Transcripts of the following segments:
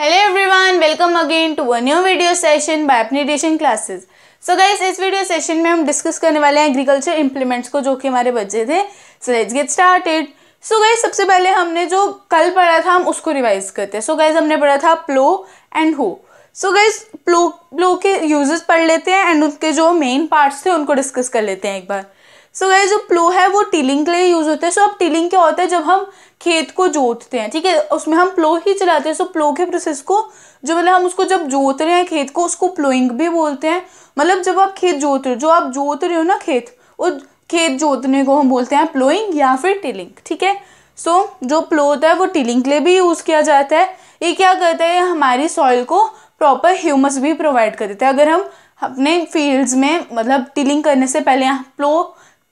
Hello everyone welcome again to one new video session by अपनीटेशन classes so guys इस video session में हम discuss करने वाले हैं एग्रीकल्चर इंप्लीमेंट्स को जो कि हमारे बच्चे थे so let's get started so guys सबसे पहले हमने जो कल पढ़ा था हम उसको रिवाइज करते हैं सो गाइस हमने पढ़ा था प्लो एंड हो सो गाइस प्लो प्लो के यूजेस पढ़ लेते हैं एंड उनके जो मेन पार्ट्स थे उनको डिस्कस कर लेते हैं एक बार सो so, गए जो प्लो है वो टीलिंग के लिए यूज़ होता है सो so, अब टीलिंग क्या होता है जब हम खेत को जोतते हैं ठीक है उसमें हम प्लो ही चलाते हैं सो so, प्लो के प्रोसेस को जो मतलब हम उसको जब जोत रहे हैं खेत को उसको प्लोइंग भी बोलते हैं मतलब जब आप खेत जोत रहे हो जो आप जोत रहे हो ना खेत वो खेत जोतने को हम बोलते हैं प्लोइंग या फिर टिलिंग ठीक है सो so, जो प्लो होता है वो टिलिंग के लिए भी यूज़ किया जाता है ये क्या करता है हमारी सॉइल को प्रॉपर ह्यूमस भी प्रोवाइड कर देता है अगर हम अपने फील्ड्स में मतलब टिलिंग करने से पहले प्लो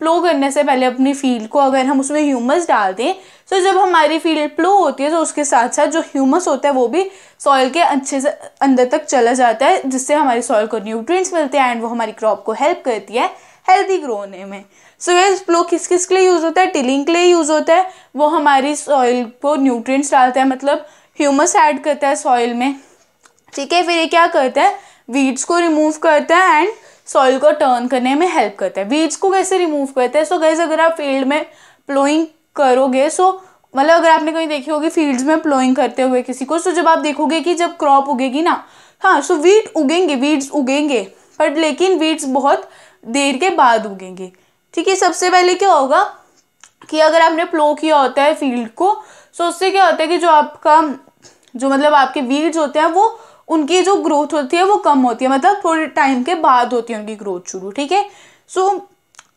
प्लो करने से पहले अपनी फील्ड को अगर हम उसमें ह्यूमस डाल दें तो जब हमारी फील्ड प्लो होती है तो उसके साथ साथ जो ह्यूमस होता है वो भी सॉइल के अच्छे से अंदर तक चला जाता है जिससे हमारी सॉइल को न्यूट्रिएंट्स मिलते हैं एंड वो हमारी क्रॉप को हेल्प करती है हेल्दी ग्रो होने में सो ये प्लो किस किस के लिए यूज़ होता है टिलिंग के लिए यूज़ होता है वो हमारी सॉइल को न्यूट्रिएंट्स डालता है मतलब ह्यूमस ऐड करता है सॉइल में ठीक है फिर ये क्या करता है वीड्स को रिमूव करता है एंड सॉइल को टर्न करने में हेल्प करता है वीड्स को कैसे रिमूव करता है सो गैस अगर आप फील्ड में प्लोइंग करोगे सो मतलब अगर आपने कहीं देखी होगी फील्ड्स में प्लोइंग करते हुए किसी को सो जब आप देखोगे कि जब क्रॉप उगेगी ना हाँ सो वीट उगेंगे वीड्स उगेंगे बट लेकिन वीड्स बहुत देर के बाद उगेंगे ठीक है सबसे पहले क्या होगा कि अगर आपने प्लो किया होता है फील्ड को सो उससे क्या होता है कि जो आपका जो मतलब आपके वीड्स होते हैं वो उनकी जो ग्रोथ होती है वो कम होती है मतलब थोड़े टाइम के बाद होती है उनकी ग्रोथ शुरू ठीक है सो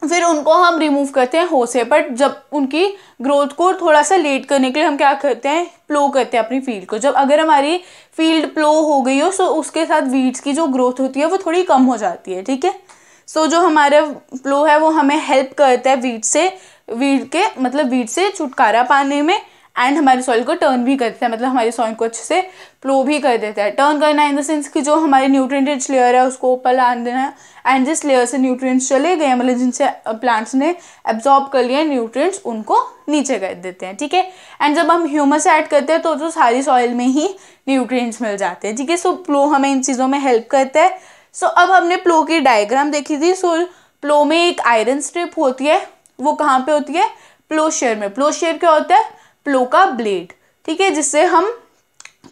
फिर उनको हम रिमूव करते हैं हो से बट जब उनकी ग्रोथ को थोड़ा सा लेट करने के लिए हम क्या करते हैं प्लो करते हैं अपनी फील्ड को जब अगर हमारी फील्ड प्लो हो गई हो सो उसके साथ वीड्स की जो ग्रोथ होती है वो थोड़ी कम हो जाती है ठीक है सो जो हमारा प्लो है वो हमें हेल्प करता है वीड से वीड के मतलब वीड से छुटकारा पाने में एंड हमारे सॉइल को टर्न भी करता है मतलब हमारे सॉइल को अच्छे से प्लो भी कर देता है टर्न करना इन द सेंस कि जो हमारे न्यूट्रिएंट रिच लेयर है उसको ऊपर ला देना है एंड जिस लेयर से न्यूट्रिएंट्स चले गए मतलब जिनसे प्लांट्स ने एब्जॉर्ब कर लिए न्यूट्रिएंट्स उनको नीचे कर देते हैं ठीक है एंड जब हम ह्यूमस ऐड करते हैं तो जो सारी सॉइल में ही न्यूट्रियट्स मिल जाते हैं ठीक है सो प्लो हमें इन चीज़ों में हेल्प करता है सो अब हमने प्लो की डायग्राम देखी थी सो प्लो में एक आयरन स्ट्रिप होती है वो कहाँ पर होती है प्लोशेयर में प्लोशेयर क्या होता है प्लो का ब्लेड ठीक है जिससे हम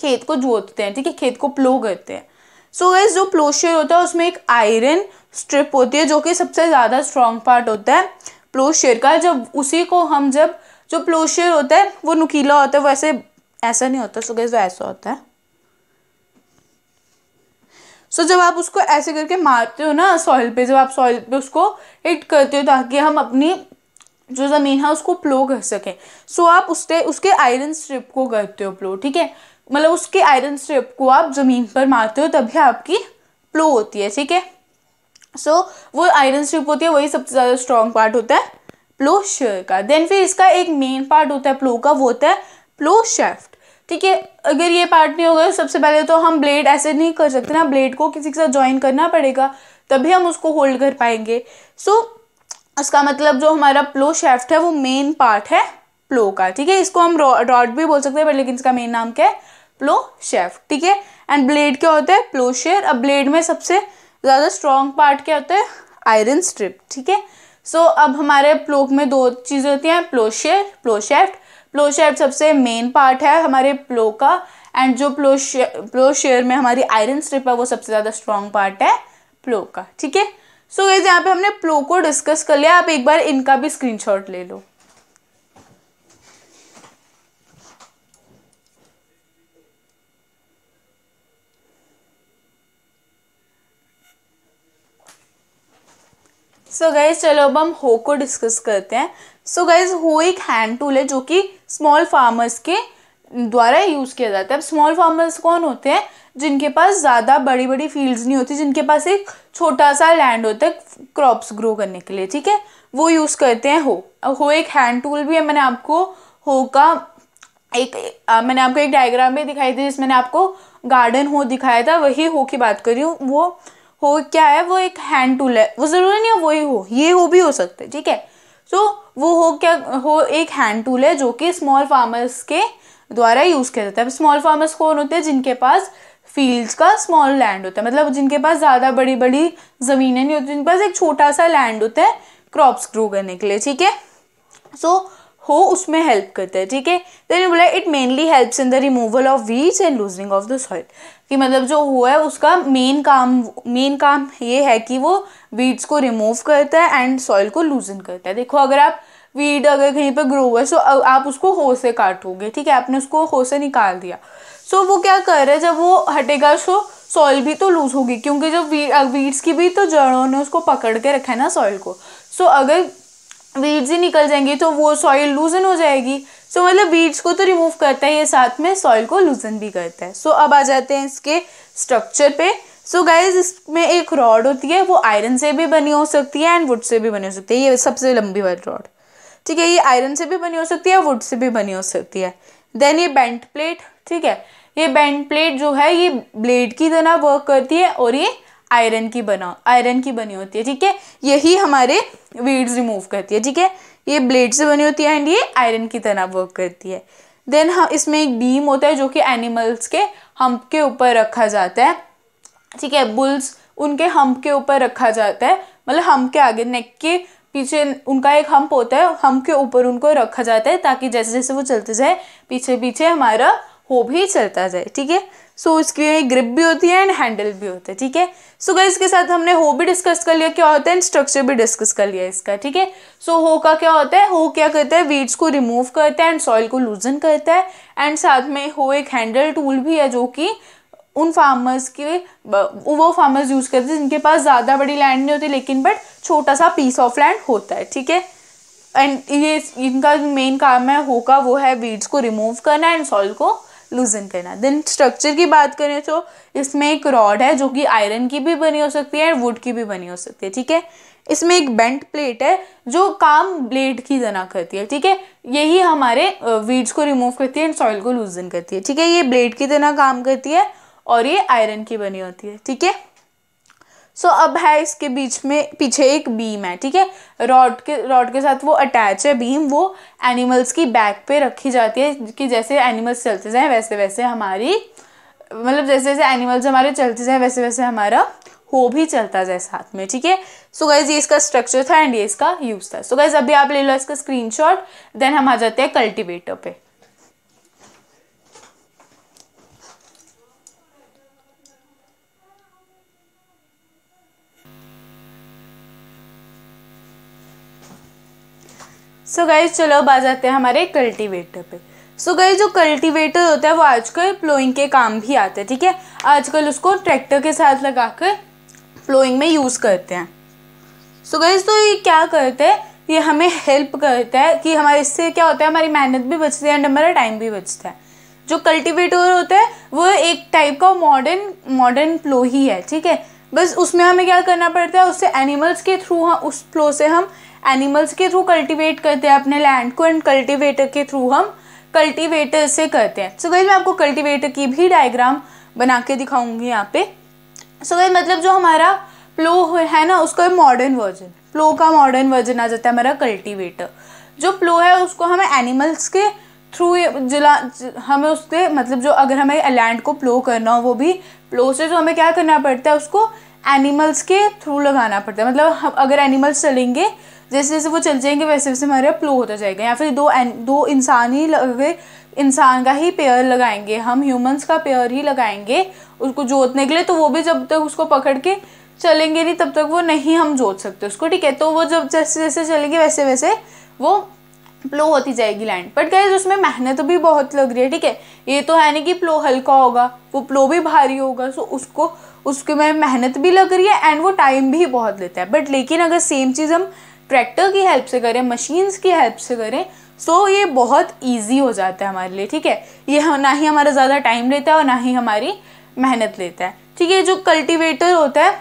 खेत को जोतते हैं ठीक है खेत को प्लो करते हैं सो so, गैस जो प्लोशियर होता है उसमें एक आयरन स्ट्रिप होती है जो कि सबसे ज़्यादा स्ट्रॉन्ग पार्ट होता है प्लोशियर का जब उसी को हम जब जो प्लोशियर होता है वो नुकीला होता है वैसे ऐसा नहीं होता सो गैस वो ऐसा होता है सो so, जब आप उसको ऐसे करके मारते हो ना सॉइल पे जब आप सॉइल पे उसको हिट करते हो ताकि हम अपनी जो ज़मीन है उसको प्लो कर सकें सो आप उसके उसके आयरन स्ट्रिप को करते हो प्लो ठीक है मतलब उसके आयरन स्ट्रिप को आप ज़मीन पर मारते हो तभी आपकी प्लो होती है ठीक है सो वो आयरन स्ट्रिप होती है वही सबसे ज़्यादा स्ट्रॉन्ग पार्ट होता है प्लो शेयर का देन फिर इसका एक मेन पार्ट होता है प्लो का वो होता है प्लो शेफ्ट ठीक है अगर ये पार्ट नहीं होगा सबसे पहले तो हम ब्लेड ऐसे नहीं कर सकते ना ब्लेड को किसी के साथ ज्वाइन करना पड़ेगा तभी हम उसको होल्ड कर पाएंगे सो so, इसका मतलब जो हमारा प्लो शेफ्ट है वो मेन पार्ट है प्लो का ठीक है इसको हम रॉड भी बोल सकते हैं बट लेकिन इसका मेन नाम क्या है प्लो शेफ्ट ठीक है एंड ब्लेड क्या होता है प्लो शेयर अब ब्लेड में सबसे ज़्यादा स्ट्रॉन्ग पार्ट क्या होता है आयरन स्ट्रिप ठीक है सो अब हमारे प्लोक में दो चीज़ें होती हैं प्लो शेयर प्लो शेफ्ट प्लो शेफ्ट सबसे मेन पार्ट है हमारे प्लो का एंड जो प्लो प्लो शेयर में हमारी आयरन स्ट्रिप है वो सबसे ज़्यादा स्ट्रॉन्ग पार्ट है प्लो का ठीक है सो so, यहाँ पे हमने प्लो को डिस्कस कर लिया आप एक बार इनका भी स्क्रीनशॉट ले लो सो so गाइज चलो अब हम हो को डिस्कस करते हैं सो so गाइज हो एक हैंड टूल है जो कि स्मॉल फार्मर्स के द्वारा यूज़ किया जाता है अब स्मॉल फार्मर्स कौन होते हैं जिनके पास ज़्यादा बड़ी बड़ी फील्ड्स नहीं होती जिनके पास एक छोटा सा लैंड होता है क्रॉप्स ग्रो करने के लिए ठीक है वो यूज़ करते हैं हो हो एक हैंड टूल भी है मैंने आपको हो का एक आ, मैंने आपको एक डायग्राम भी दिखाई थी जिसमें मैंने आपको गार्डन हो दिखाया था वही हो की बात करी हूँ वो हो क्या है वो एक हैंड टूल है वो ज़रूरी नहीं है वही हो ये हो भी हो सकता है ठीक है सो वो हो क्या हो एक हैंड टूल है जो कि स्मॉल फार्मर्स के द्वारा यूज़ किया जाता है स्मॉल फार्मर्स कौन होते हैं जिनके पास फील्ड्स का स्मॉल लैंड होता है मतलब जिनके पास ज़्यादा बड़ी बड़ी ज़मीनें नहीं होती जिनके पास एक छोटा सा लैंड होता है क्रॉप्स ग्रो करने के लिए ठीक है सो हो उसमें हेल्प करता है ठीक है देन बोला it mainly helps in the removal of weeds and loosing of the soil कि मतलब जो हुआ है उसका मेन काम मेन काम ये है कि वो वीड्स को रिमूव करता है एंड सॉइल को लूजन करता है देखो अगर आप वीड अगर कहीं पर ग्रो हुआ है सो आप उसको हो से काटोगे ठीक है आपने उसको हो से निकाल दिया सो so, वो क्या कर रहा है जब वो हटेगा सो सॉइल भी तो लूज होगी क्योंकि जब वीड्स की भी तो जड़ों ने उसको पकड़ के रखा है ना सॉइल को सो so, अगर वीड्स ही निकल जाएंगी तो वो सॉइल लूजन हो जाएगी सो so, मतलब बीड्स को तो रिमूव करता है ये साथ में सॉइल को लूजन भी करता है सो so, अब आ जाते हैं इसके स्ट्रक्चर पे सो so, गाइज इसमें एक रॉड होती है वो आयरन से भी बनी हो सकती है एंड वुड से भी बनी हो सकती है ये सबसे लंबी वाली रॉड ठीक है ये आयरन से भी बनी हो सकती है वुड से भी बनी हो सकती है देन ये बेंट प्लेट ठीक है ये बैंड प्लेट जो है ये ब्लेड की तरह वर्क करती है और ये आयरन की बना आयरन की बनी होती है ठीक है यही हमारे वीड्स रिमूव करती है ठीक है ये ब्लेड से बनी होती है एंड ये आयरन की तरह वर्क करती है देन हम इसमें एक बीम होता है जो कि एनिमल्स के हम्प के ऊपर रखा जाता है ठीक है बुल्स उनके हम्प के ऊपर रखा जाता है मतलब हम्प के आगे नेक के पीछे उनका एक हम्प होता है हम्प के ऊपर उनको रखा जाता है ताकि जैसे जैसे वो चलते जाए पीछे पीछे हमारा हो भी चलता जाए ठीक है सो इसकी ग्रिप भी होती है एंड हैंडल भी होता है ठीक है सो गई इसके साथ हमने हो भी डिस्कस कर लिया क्या होता है स्ट्रक्चर भी डिस्कस कर लिया इसका ठीक है सो हो का क्या होता है हो क्या करता है वीड्स को रिमूव करता है एंड सॉइल को लूजन करता है एंड साथ में हो एक हैंडल टूल भी है जो कि उन फार्मर्स के वो फार्मर्स यूज़ करते हैं जिनके पास ज़्यादा बड़ी लैंड नहीं होती लेकिन बट छोटा सा पीस ऑफ लैंड होता है ठीक है एंड ये इनका मेन काम है हो का वो है वीड्स को रिमूव करना एंड सॉइल को लूजन करना देन स्ट्रक्चर की बात करें तो इसमें एक रॉड है जो कि आयरन की भी बनी हो सकती है वुड की भी बनी हो सकती है ठीक है इसमें एक बेंट प्लेट है जो काम ब्लेड की जना करती है ठीक है यही हमारे वीड्स को रिमूव करती है एंड सॉइल को लूजन करती है ठीक है ये ब्लेड की जना काम करती है और ये आयरन की बनी होती है ठीक है सो अब है इसके बीच में पीछे एक बीम है ठीक है रॉड के रॉड के साथ वो अटैच है बीम वो एनिमल्स की बैक पे रखी जाती है कि जैसे एनिमल्स चलते जाएँ वैसे वैसे हमारी मतलब जैसे जैसे एनिमल्स हमारे चलते जाएँ वैसे वैसे हमारा हो भी चलता जाए साथ में ठीक है सो गाइज ये इसका स्ट्रक्चर था एंड ये इसका यूज़ था सो so, गाइज अभी आप ले लो इसका स्क्रीनशॉट देन हम आ जाते हैं कल्टीवेटर पे सो गाइज चलो अब आ जाते हैं हमारे कल्टीवेटर पे सो so गई जो कल्टीवेटर होता है वो आजकल प्लोइंग के काम भी आते हैं ठीक है आजकल उसको ट्रैक्टर के साथ लगा कर प्लोइंग में यूज़ करते हैं सो so तो ये क्या करते हैं ये हमें हेल्प करता है कि हमारे इससे क्या होता है हमारी मेहनत भी बचती है एंड हमारा टाइम भी बचता है जो कल्टीवेटर होता है वो एक टाइप का मॉडर्न मॉडर्न प्लो ही है ठीक है बस उसमें हमें क्या करना पड़ता है उससे एनिमल्स के थ्रू हम उस फ्लो से हम एनिमल्स के थ्रू कल्टीवेट करते हैं अपने लैंड को एंड कल्टीवेटर के थ्रू हम कल्टीवेटर से करते हैं सो so, गई मैं आपको कल्टीवेटर की भी डायग्राम बना के दिखाऊंगी यहाँ पे सो so, गई मतलब जो हमारा प्लो है ना उसका मॉडर्न वर्जन प्लो का मॉडर्न वर्जन आ जाता है हमारा कल्टीवेटर जो प्लो है उसको हमें एनिमल्स के थ्रू जिला हमें उसके मतलब जो अगर हमें लैंड को प्लो करना हो वो भी प्लो से तो हमें क्या करना पड़ता है उसको एनिमल्स के थ्रू लगाना पड़ता है मतलब हम अगर एनिमल्स चलेंगे जैसे जैसे वो चल जाएंगे वैसे वैसे हमारा प्लो होता जाएगा या फिर दो एन दो इंसान ही लगे इंसान का ही पेयर लगाएंगे हम ह्यूमंस का पेयर ही लगाएंगे उसको जोतने के लिए तो वो भी जब तक उसको पकड़ के चलेंगे नहीं तब तक वो नहीं हम जोत सकते उसको ठीक है तो वो जब जैसे जैसे चलेंगे वैसे वैसे वो प्लो होती जाएगी लैंड बट गैस उसमें मेहनत भी बहुत लग रही है ठीक है ये तो है नहीं कि प्लो हल्का होगा वो प्लो भी भारी होगा सो उसको उसके में मेहनत भी लग रही है एंड वो टाइम भी बहुत लेता है बट लेकिन अगर सेम चीज़ हम ट्रैक्टर की हेल्प से करें मशीन्स की हेल्प से करें सो so, ये बहुत ईजी हो जाता है हमारे लिए ठीक है ये ना ही हमारा ज़्यादा टाइम लेता है और ना ही हमारी मेहनत लेता है ठीक है जो कल्टिवेटर होता है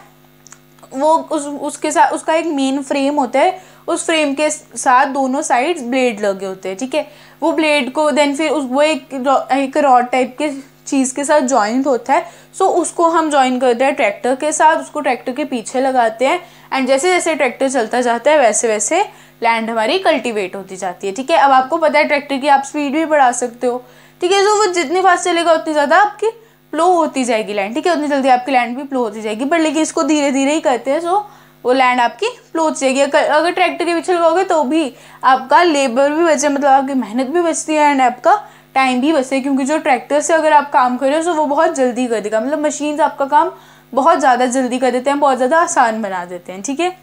वो उस उसके साथ उसका एक मेन फ्रेम होता है उस फ्रेम के साथ दोनों साइड्स ब्लेड लगे होते हैं ठीक है वो ब्लेड को देन फिर उस वो एक एक रॉड टाइप के चीज़ के साथ जॉइंट होता है सो so, उसको हम ज्वाइन करते हैं ट्रैक्टर के साथ उसको ट्रैक्टर के पीछे लगाते हैं एंड जैसे जैसे ट्रैक्टर चलता जाता है वैसे वैसे लैंड हमारी कल्टीवेट होती जाती है ठीक है अब आपको पता है ट्रैक्टर की आप स्पीड भी बढ़ा सकते हो ठीक है सो वो जितनी फास्ट चलेगा उतनी ज़्यादा आपकी प्लो होती जाएगी लैंड ठीक है उतनी जल्दी आपकी लैंड भी प्लो होती जाएगी बट लेकिन इसको धीरे धीरे ही करते हैं सो वो लैंड आपकी फ्लोट जाएगी अगर ट्रैक्टर के पीछे लगाओगे तो भी आपका लेबर भी बचे मतलब आपकी मेहनत भी बचती है एंड आपका टाइम भी बचता है क्योंकि जो ट्रैक्टर से अगर आप काम करें तो वो बहुत जल्दी कर देगा मतलब मशीन आपका काम बहुत ज़्यादा जल्दी कर देते हैं बहुत ज़्यादा आसान बना देते हैं ठीक है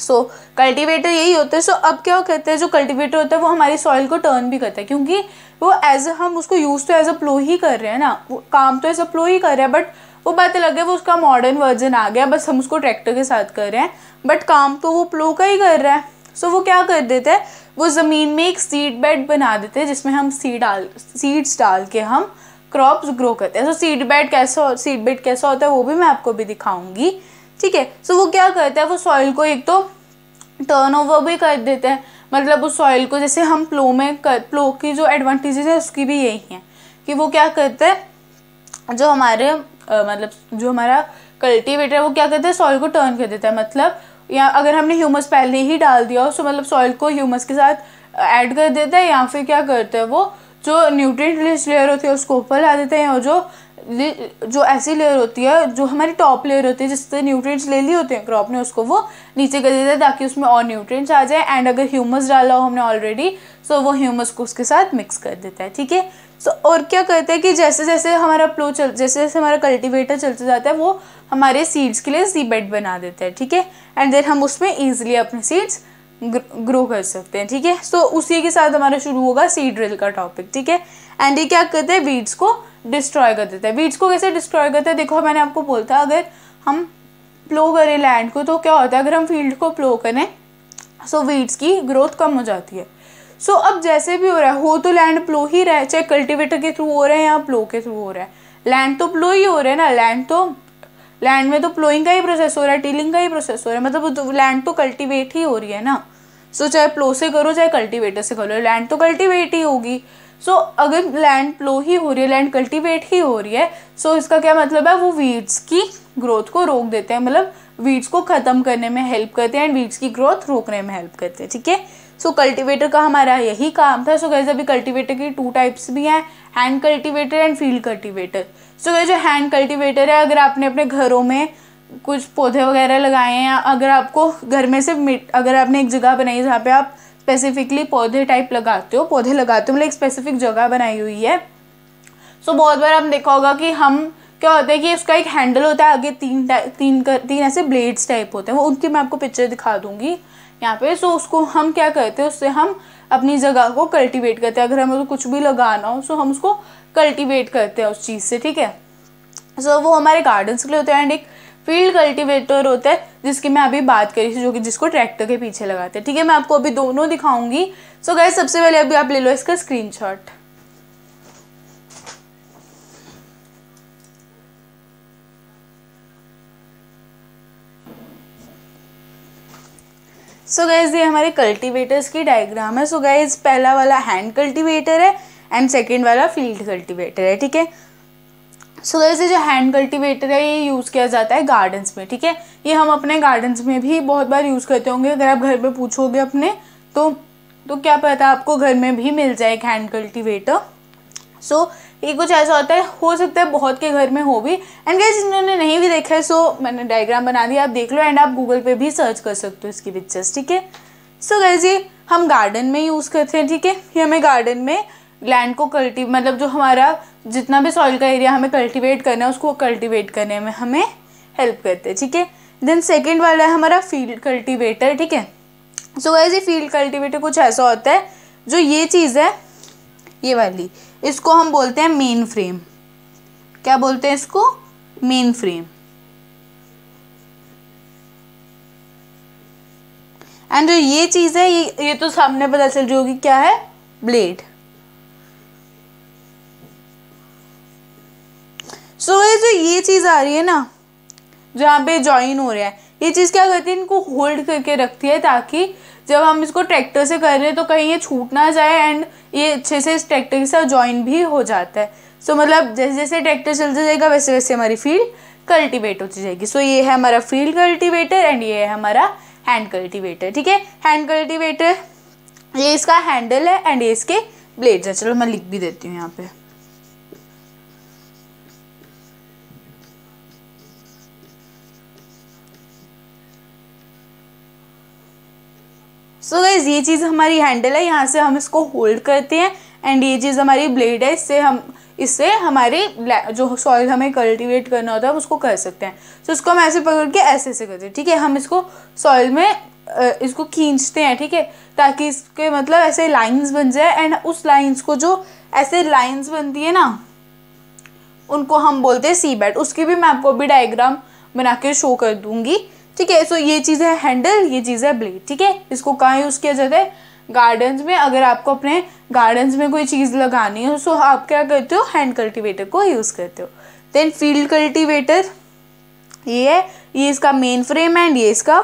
सो कल्टिवेटर कल्टीवेटर यही होता है सो अब क्या कहते हैं जो कल्टीवेटर होता है वो हमारी सॉइल को टर्न भी करता है क्योंकि वो एज हम उसको यूज़ तो एज अ प्लो ही कर रहे हैं ना वो काम तो एज अ प्लो ही कर रहे हैं बट वो पता लग गया वो उसका मॉडर्न वर्जन आ गया बस हम उसको ट्रैक्टर के साथ कर रहे हैं बट काम तो वो प्लो का ही कर रहा है सो so, वो क्या कर देते हैं वो ज़मीन में एक सीड बेड बना देते हैं जिसमें हम सीड डाल सीड्स डाल के हम क्रॉप्स ग्रो करते हैं सो सीड बेड कैसा सीड बेड कैसा होता है वो भी मैं आपको भी दिखाऊंगी ठीक है सो वो क्या करता है वो सॉइल को एक तो टर्न ओवर भी कर देते हैं मतलब उस सॉइल को जैसे हम प्लो में कर प्लो की जो एडवांटेजेस है उसकी भी यही है कि वो क्या करते हैं जो हमारे मतलब जो हमारा कल्टीवेटर है वो क्या करता है सॉइल को टर्न कर देता है मतलब या अगर हमने ह्यूमस पहले ही डाल दिया हो तो मतलब सॉइल को ह्यूमस के साथ ऐड कर देता है या फिर क्या करता है वो जो न्यूट्रिएंट रिच लेयर होती है उसको ऊपर ला देते हैं और जो जो ऐसी लेयर होती है जो हमारी टॉप लेयर होती है जिससे न्यूट्रिएंट्स ले लिए होते हैं क्रॉप ने उसको वो नीचे कर देता है ताकि उसमें और न्यूट्रिएंट्स आ जाए एंड अगर ह्यूमस डाला हो हमने ऑलरेडी सो तो वो ह्यूमस को उसके साथ मिक्स कर देता है ठीक है सो so, और क्या करते हैं कि जैसे जैसे हमारा प्लो चल जैसे जैसे हमारा कल्टीवेटर चलता जाता है वो हमारे सीड्स के लिए सी बेड बना देते हैं ठीक है एंड देन हम उसमें ईजिली अपने सीड्स ग्रो कर सकते हैं ठीक है सो so, उसी के साथ हमारा शुरू होगा सीड ड्रिल का टॉपिक ठीक है एंड ये क्या करते हैं वीड्स को डिस्ट्रॉय कर देते हैं वीड्स को कैसे डिस्ट्रॉय करते हैं देखो मैंने आपको बोला था अगर हम प्लो करें लैंड को तो क्या होता है अगर हम फील्ड को प्लो करें सो so, वीड्स की ग्रोथ कम हो जाती है सो so, अब जैसे भी हो रहा है हो तो लैंड प्लो ही रहा है चाहे कल्टिवेटर के थ्रू हो रहा है या प्लो के थ्रू हो रहा है लैंड तो प्लो ही हो रहा है ना लैंड तो लैंड में तो प्लोइंग का ही प्रोसेस हो रहा है टीलिंग का ही प्रोसेस हो रहा है मतलब लैंड तो कल्टिवेट ही हो रही है ना सो so, चाहे प्लो से करो चाहे कल्टिवेटर से करो लैंड तो कल्टिवेट ही होगी सो so, अगर लैंड प्लो ही हो रही है लैंड कल्टीवेट ही हो रही है सो so, इसका क्या मतलब है वो वीड्स की ग्रोथ को रोक देते हैं मतलब वीड्स को ख़त्म करने में हेल्प करते हैं एंड वीड्स की ग्रोथ रोकने में हेल्प करते हैं ठीक है सो so, कल्टीवेटर का हमारा यही काम था सो गैस अभी कल्टीवेटर की टू टाइप्स भी हैं hand cultivator and field cultivator so guys जो हैंड कल्टीवेटर है अगर आपने अपने घरों में कुछ पौधे वगैरह लगाए हैं अगर आपको घर में से मिट अगर आपने एक जगह बनाई जहाँ पे आप स्पेसिफिकली पौधे टाइप लगाते हो पौधे लगाते हो मतलब एक स्पेसिफिक जगह बनाई हुई है सो so, बहुत बार आप देखा होगा कि हम क्या होता है कि उसका एक हैंडल होता है आगे तीन तीन कर तीन ऐसे ब्लेड्स टाइप होते हैं वो उनकी मैं आपको पिक्चर दिखा दूंगी यहाँ पे सो उसको हम क्या करते हैं उससे हम अपनी जगह को कल्टीवेट करते हैं अगर हमें तो कुछ भी लगाना हो सो हम उसको कल्टीवेट करते हैं उस चीज़ से ठीक है सो वो हमारे गार्डन्स के लिए होता है एंड एक फील्ड कल्टीवेटर होता है जिसकी मैं अभी बात करी थी जो कि जिसको ट्रैक्टर के पीछे लगाते हैं ठीक है मैं आपको अभी दोनों दिखाऊंगी सो गए सबसे पहले अभी आप ले लो इसका स्क्रीनशॉट सो गाइज ये हमारे कल्टीवेटर्स की डायग्राम है सो so गाइज पहला वाला हैंड कल्टीवेटर है एंड सेकेंड वाला फील्ड कल्टीवेटर है ठीक है सो so, जो हैंड कल्टीवेटर है ये यूज़ किया जाता है गार्डन्स में ठीक है ये हम अपने गार्डन्स में भी बहुत बार यूज़ करते होंगे अगर आप घर पर पूछोगे अपने तो तो क्या पता आपको घर में भी मिल जाए एक हैंड कल्टीवेटर सो so, ये कुछ ऐसा होता है हो सकता है बहुत के घर में हो भी एंड गाइज इन्होंने नहीं भी देखा है सो मैंने डायग्राम बना दिया आप देख लो एंड आप गूगल पे भी सर्च कर सकते हो इसकी पिक्चर्स ठीक है सो गाइज ये हम गार्डन में यूज़ करते हैं ठीक है ये हमें गार्डन में लैंड को कल्टी मतलब जो हमारा जितना भी सॉइल का एरिया हमें कल्टिवेट करना है उसको कल्टिवेट करने में हमें हेल्प करते हैं ठीक है देन सेकेंड वाला है हमारा फील्ड कल्टिवेटर ठीक है सो गाइज ये फील्ड कल्टिवेटर कुछ ऐसा होता है जो ये चीज़ है ये वाली इसको हम बोलते हैं मेन फ्रेम क्या बोलते हैं इसको मेन फ्रेम एंड जो ये चीज़ है ये ये तो सामने पता चल रही होगी क्या है ब्लेड सो so, ये जो ये चीज़ आ रही है ना जहां पे ज्वाइन हो रहा है ये चीज़ क्या करती है इनको होल्ड करके रखती है ताकि जब हम इसको ट्रैक्टर से कर रहे हैं तो कहीं ये छूट ना जाए एंड ये अच्छे से इस ट्रैक्टर के साथ ज्वाइन भी हो जाता है सो so, मतलब जैसे जैसे ट्रैक्टर चलता जाएगा वैसे वैसे हमारी फील्ड कल्टिवेट होती जाएगी सो so, ये है हमारा फील्ड कल्टिवेटर एंड ये है हमारा हैंड कल्टिवेटर ठीक है हैंड कल्टिवेटर ये इसका हैंडल है एंड ये इसके ब्लेड्स है चलो मैं लिख भी देती हूँ यहाँ पे सो so ये चीज़ हमारी हैंडल है यहाँ से हम इसको होल्ड करते हैं एंड ये चीज़ हमारी ब्लेड है इससे हम इससे हमारे जो सॉइल हमें कल्टीवेट करना होता है हम उसको कर सकते हैं सो so इसको हम ऐसे पकड़ के ऐसे ऐसे करते हैं ठीक है हम इसको सॉइल में इसको खींचते हैं ठीक है ताकि इसके मतलब ऐसे लाइंस बन जाए एंड उस लाइंस को जो ऐसे लाइंस बनती है ना उनको हम बोलते हैं सी बेड उसकी भी मैं आपको अभी डायग्राम बना के शो कर दूँगी ठीक है सो ये चीज़ है हैंडल ये चीज़ है ब्लेड ठीक है इसको कहाँ यूज़ किया जाता है गार्डन्स में अगर आपको अपने गार्डन्स में कोई चीज़ लगानी हो सो आप क्या करते हो हैंड कल्टीवेटर को यूज़ करते हो देन फील्ड कल्टीवेटर ये है ये इसका मेन फ्रेम एंड ये इसका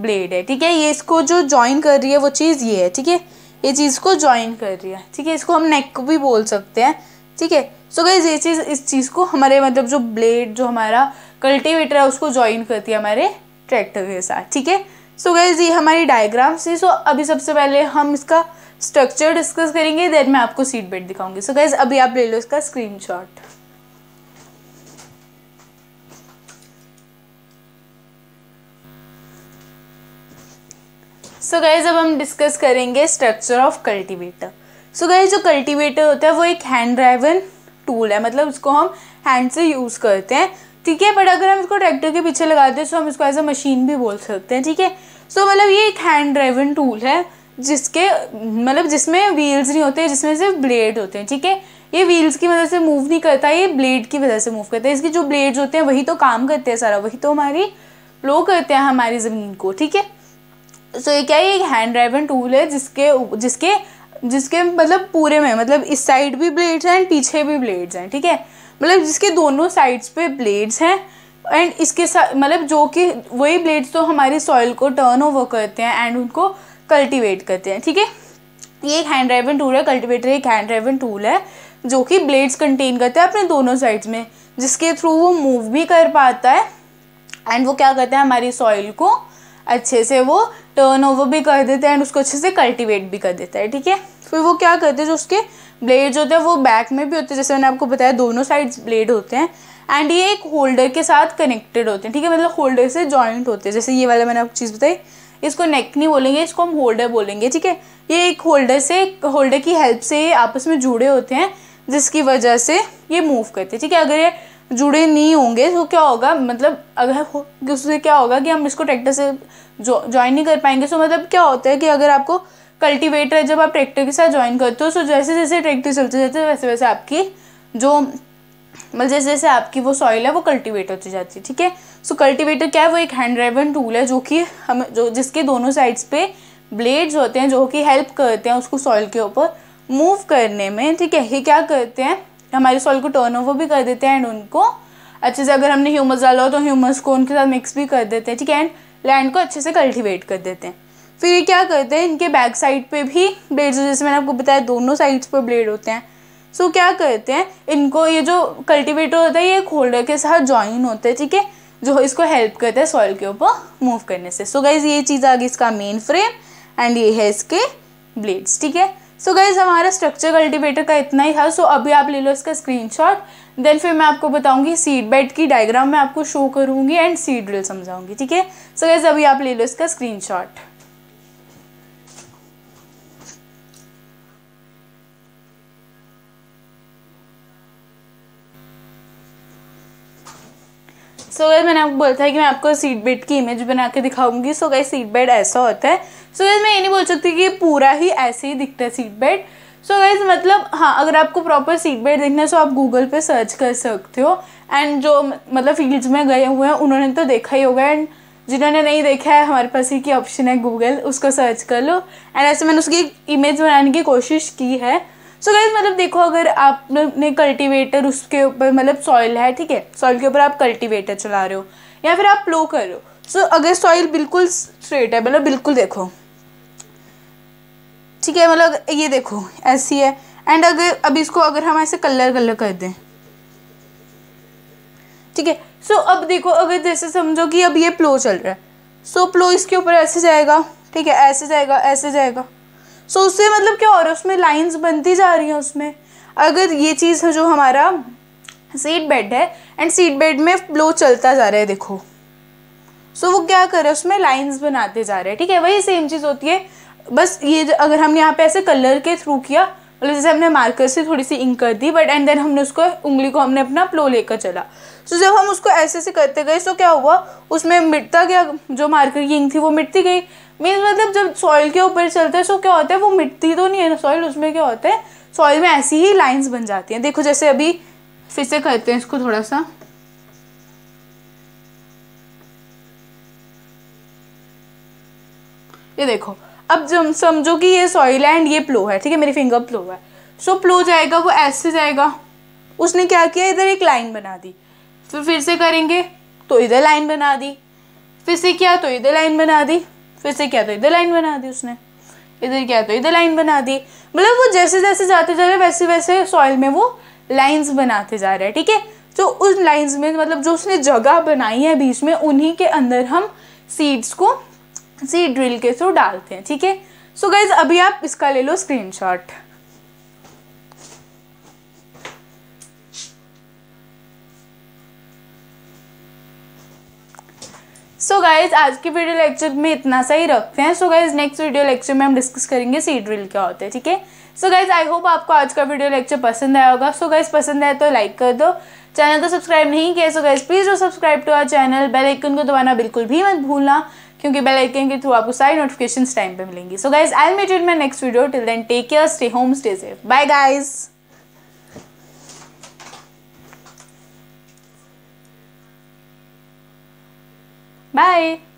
ब्लेड है ठीक है ये इसको जो ज्वाइन कर रही है वो चीज़ ये है ठीक है ये चीज़ को ज्वाइन कर रही है ठीक है इसको हम नेक भी बोल सकते हैं ठीक है सो गई ये चीज़ इस चीज़ को हमारे मतलब जो ब्लेड जो हमारा कल्टीवेटर है उसको ज्वाइन करती है हमारे ट्रैक्टर के साथ ठीक है सो गैज ये हमारी डायग्राम्स थी सो अभी सबसे पहले हम इसका स्ट्रक्चर डिस्कस करेंगे देन मैं आपको सीट बेल्ट दिखाऊंगी सो गाइज अभी आप ले लो इसका स्क्रीनशॉट सो so गैज अब हम डिस्कस करेंगे structure of cultivator so guys जो कल्टीवेटर होता है वो एक हैंड ड्राइवन टूल है मतलब उसको हम हैंड से यूज़ करते हैं ठीक है बट अगर हम इसको ट्रैक्टर के पीछे लगाते हैं तो हम इसको एज अ मशीन भी बोल सकते हैं ठीक है सो मतलब ये एक हैंड ड्राइवन टूल है जिसके मतलब जिसमें व्हील्स नहीं होते जिसमें सिर्फ ब्लेड होते हैं ठीक है ये व्हील्स की वजह से मूव नहीं करता ये ब्लेड की वजह से मूव करता है इसके जो ब्लेड्स होते हैं वही तो काम करते हैं सारा वही तो हमारी प्लो करते हैं हमारी ज़मीन को ठीक है सो ये क्या है एक हैंड ड्राइवन टूल है जिसके जिसके जिसके मतलब पूरे में मतलब इस साइड भी ब्लेड्स हैं पीछे भी ब्लेड्स हैं ठीक है मतलब जिसके दोनों साइड्स पे ब्लेड्स हैं एंड इसके साथ मतलब जो कि वही ब्लेड्स तो हमारी सॉइल को टर्न ओवर करते हैं एंड उनको कल्टीवेट करते हैं ठीक है ये एक हैंड ड्राइवन टूल है कल्टीवेटर एक हैंड ड्राइवन टूल है जो कि ब्लेड्स कंटेन करते हैं अपने दोनों साइड्स में जिसके थ्रू वो मूव भी कर पाता है एंड वो क्या करते हैं हमारी सॉइल को अच्छे से वो टर्न ओवर भी कर देते हैं एंड उसको अच्छे से कल्टीवेट भी कर देता है ठीक है फिर वो क्या करते हैं जो उसके ब्लेड होते हैं वो बैक में भी होते हैं जैसे मैंने आपको बताया दोनों साइड्स ब्लेड होते हैं एंड ये एक होल्डर के साथ कनेक्टेड होते हैं ठीक है मतलब होल्डर से जॉइंट होते हैं जैसे ये वाला मैंने आपको चीज़ बताई इसको नेक नहीं बोलेंगे इसको हम होल्डर बोलेंगे ठीक है ये एक होल्डर से होल्डर की हेल्प से ये आपस में जुड़े होते हैं जिसकी वजह से ये मूव करते हैं ठीक है अगर ये जुड़े नहीं होंगे तो क्या होगा मतलब अगर उससे क्या होगा कि हम इसको ट्रैक्टर से जॉइन नहीं कर पाएंगे सो तो मतलब क्या होता है कि अगर आपको कल्टिवेटर है जब आप ट्रैक्टर के साथ ज्वाइन करते हो सो तो जैसे जैसे ट्रैक्टर चलते जाते वैसे वैसे आपकी जो मतलब जैसे जैसे आपकी वो सॉइल है वो कल्टिवेट होती जाती है ठीक है सो कल्टिवेटर क्या है वो एक हैंड ड्राइवन टूल है जो कि हम जो जिसके दोनों साइड्स पे ब्लेड्स होते हैं जो कि हेल्प करते हैं उसको सॉइल के ऊपर मूव करने में ठीक है ये क्या करते हैं हमारी सॉइल को टर्न ओवर भी कर देते हैं एंड उनको अच्छे से अगर हमने ह्यूमस डाला हो तो ह्यूमस को उनके साथ मिक्स भी कर देते हैं ठीक है एंड लैंड को अच्छे से कल्टिवेट कर देते हैं फिर ये क्या करते हैं इनके बैक साइड पे भी ब्लेड्स जैसे मैंने आपको बताया दोनों साइड्स पर ब्लेड होते हैं सो so, क्या करते हैं इनको ये जो कल्टिवेटर होता है ये एक होल्डर के साथ ज्वाइन होते हैं ठीक है जो इसको हेल्प करता है सॉइल के ऊपर मूव करने से सो so, गाइज ये चीज़ आ गई इसका मेन फ्रेम एंड ये है इसके ब्लेड्स ठीक है सो so, गाइज हमारा स्ट्रक्चर कल्टिवेटर का इतना ही था सो so, अभी आप ले लो इसका शॉट देन फिर मैं आपको बताऊंगी सीड बेड की डायग्राम मैं आपको शो करूंगी एंड सीड ड्रिल समझाऊंगी ठीक है सो गाइज अभी आप ले लो इसका शॉट सो so, गैस मैंने आपको बोला था कि मैं आपको सीट बेड की इमेज बना के दिखाऊंगी सो गैस सीट बेड ऐसा होता है सो so, गैस मैं ये नहीं बोल सकती कि पूरा ही ऐसे ही दिखता है सीट बेड सो so मतलब हाँ अगर आपको प्रॉपर सीट बेल्ट देखना है सो तो आप गूगल पे सर्च कर सकते हो एंड जो मतलब फील्ड्स में गए हुए हैं उन्होंने तो देखा ही होगा एंड जिन्होंने नहीं देखा है हमारे पास ही की ऑप्शन है गूगल उसको सर्च कर लो एंड ऐसे मैंने उसकी इमेज बनाने की कोशिश की है सो so गाइज मतलब देखो अगर आपने कल्टीवेटर उसके ऊपर मतलब सॉइल है ठीक है सॉइल के ऊपर आप कल्टीवेटर चला रहे हो या फिर आप प्लो कर रहे हो सो so, अगर सॉइल बिल्कुल स्ट्रेट है मतलब बिल्कुल देखो ठीक है मतलब ये देखो ऐसी है एंड अगर अब इसको अगर हम ऐसे कलर कलर कर दें ठीक है सो अब देखो अगर जैसे समझो कि अब ये प्लो चल रहा है सो so, प्लो इसके ऊपर ऐसे जाएगा ठीक है ऐसे जाएगा ऐसे जाएगा सो so, उससे मतलब क्या हो रहा है उसमें लाइंस बनती जा रही हैं उसमें अगर ये चीज़ है जो हमारा सीट बेड है एंड सीट बेड में ब्लो चलता जा रहा है देखो सो so, वो क्या कर रहा है उसमें लाइंस बनाते जा रहे हैं ठीक है वही सेम चीज़ होती है बस ये अगर हमने यहाँ पे ऐसे कलर के थ्रू किया मतलब जैसे हमने मार्कर से थोड़ी सी इंक कर दी बट एंड देन हमने उसको उंगली को हमने अपना प्लो लेकर चला सो so, जब हम उसको ऐसे ऐसे करते गए सो क्या हुआ उसमें मिटता गया जो मार्कर की इंक थी वो मिटती गई मीन्स मतलब जब सॉइल के ऊपर चलते हैं सो तो क्या होता है वो मिटती तो नहीं है ना सॉइल उसमें क्या होता है सॉइल में ऐसी ही लाइंस बन जाती हैं देखो जैसे अभी फिर से करते हैं इसको थोड़ा सा ये देखो अब जब समझो कि ये सॉइल है एंड ये प्लो है ठीक है मेरी फिंगर प्लो है सो प्लो जाएगा वो ऐसे जाएगा उसने क्या किया इधर एक लाइन बना दी फिर फिर से करेंगे तो इधर लाइन बना दी फिर से किया तो इधर लाइन बना दी फिर से क्या तो इधर लाइन बना दी उसने इधर क्या तो इधर लाइन बना दी मतलब वो जैसे जैसे जाते जा रहे वैसे वैसे सॉइल में वो लाइंस बनाते जा रहे हैं ठीक है तो उन लाइंस में मतलब जो उसने जगह बनाई है बीच में उन्हीं के अंदर हम सीड्स को सीड ड्रिल के थ्रू डालते हैं ठीक है सो गाइज अभी आप इसका ले लो स्क्रीनशॉट गाइज आज की वीडियो लेक्चर में इतना सा ही रखते हैं so guys next video lecture में हम डिस्कस करेंगे सी ड्रिल क्या होता है ठीक है सो गाइज आई होप आपको आज का वीडियो लेक्चर पसंद आया होगा सो गाइज पसंद आए तो लाइक कर दो चैनल को सब्सक्राइब नहीं किया so guys please do subscribe to our channel bell icon को दबाना बिल्कुल भी मत भूलना क्योंकि बेल आइकन के थ्रू आपको सारी नोटिफिकेशन टाइम पे मिलेंगी so guys I meet in my next video till then take care stay home stay safe bye guys Bye!